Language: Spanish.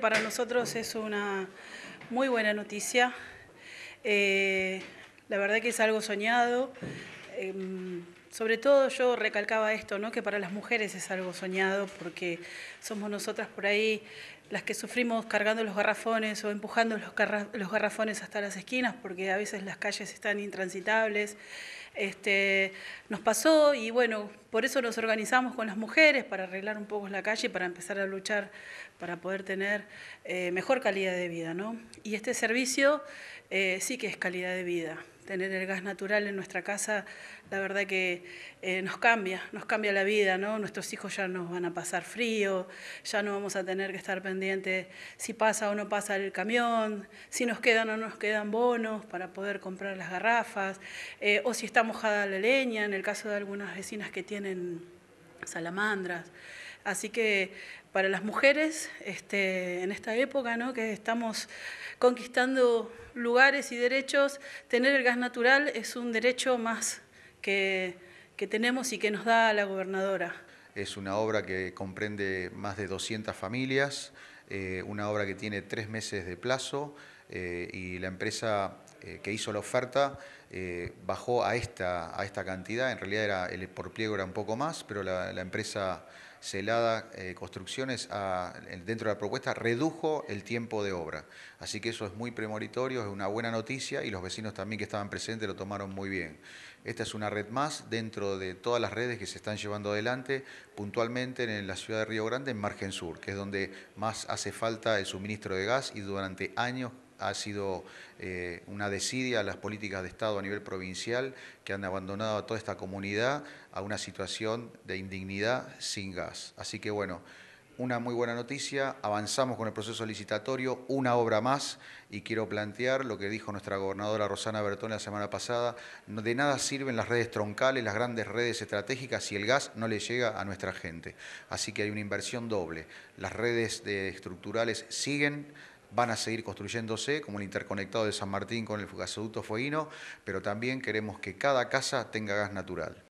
Para nosotros es una muy buena noticia. Eh, la verdad que es algo soñado. Em, sobre todo yo recalcaba esto, ¿no? que para las mujeres es algo soñado porque somos nosotras por ahí las que sufrimos cargando los garrafones o empujando los, garrafones hasta las esquinas porque a veces las calles están intransitables. Este, nos pasó y bueno, por eso nos organizamos con las mujeres para arreglar un poco la calle, para empezar a luchar, para poder tener eh, mejor calidad de vida. ¿no? Y este servicio eh, sí que es calidad de vida tener el gas natural en nuestra casa, la verdad que eh, nos cambia, nos cambia la vida, ¿no? Nuestros hijos ya nos van a pasar frío, ya no vamos a tener que estar pendientes si pasa o no pasa el camión, si nos quedan o no nos quedan bonos para poder comprar las garrafas, eh, o si está mojada la leña, en el caso de algunas vecinas que tienen salamandras. Así que para las mujeres, este, en esta época ¿no? que estamos conquistando lugares y derechos, tener el gas natural es un derecho más que, tenemos y que nos da la gobernadora. Es una obra que comprende más de 200 familias, eh, una obra que tiene tres meses de plazo eh, y la empresa eh, que hizo la oferta eh, bajó a esta, a esta cantidad, en realidad era, el por pliego era un poco más, pero la, empresa Celada eh, Construcciones dentro de la propuesta redujo el tiempo de obra. Así que eso es muy premonitorio, es una buena noticia y los vecinos también que estaban presentes lo tomaron muy bien. Esta es una red más dentro de todas las redes que se están llevando adelante puntualmente en la ciudad de Río Grande, en Margen Sur, que es donde más hace falta el suministro de gas y durante años ha sido eh, una desidia a las políticas de Estado a nivel provincial que han abandonado a toda esta comunidad a una situación de indignidad sin gas. Así que bueno, una muy buena noticia, avanzamos con el proceso licitatorio, una obra más, y quiero plantear lo que dijo nuestra gobernadora Rosana Bertón la semana pasada, de nada sirven las redes troncales, las grandes redes estratégicas, si el gas no le llega a nuestra gente. Así que hay una inversión doble. Las redes de estructurales siguen, van a seguir construyéndose, como el interconectado de San Martín con el gasoducto Fueguino, pero también queremos que cada casa tenga gas natural.